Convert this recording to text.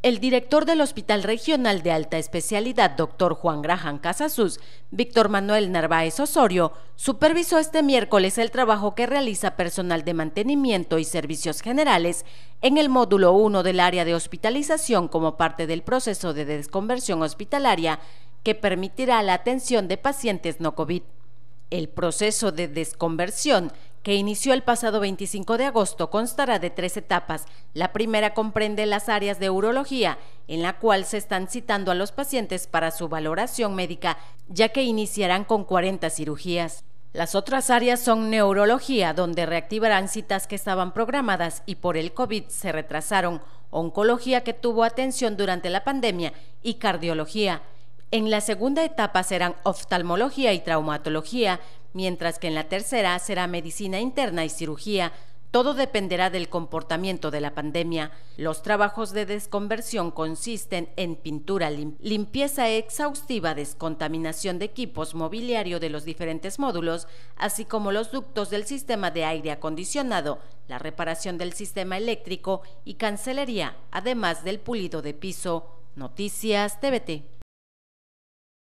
El director del Hospital Regional de Alta Especialidad, doctor Juan Graham Casasus, Víctor Manuel Narváez Osorio, supervisó este miércoles el trabajo que realiza personal de mantenimiento y servicios generales en el módulo 1 del área de hospitalización como parte del proceso de desconversión hospitalaria que permitirá la atención de pacientes no COVID. El proceso de desconversión que inició el pasado 25 de agosto, constará de tres etapas. La primera comprende las áreas de urología, en la cual se están citando a los pacientes para su valoración médica, ya que iniciarán con 40 cirugías. Las otras áreas son neurología, donde reactivarán citas que estaban programadas y por el COVID se retrasaron, oncología que tuvo atención durante la pandemia y cardiología. En la segunda etapa serán oftalmología y traumatología, mientras que en la tercera será medicina interna y cirugía. Todo dependerá del comportamiento de la pandemia. Los trabajos de desconversión consisten en pintura, limpieza exhaustiva, descontaminación de equipos, mobiliario de los diferentes módulos, así como los ductos del sistema de aire acondicionado, la reparación del sistema eléctrico y cancelería, además del pulido de piso. Noticias TVT.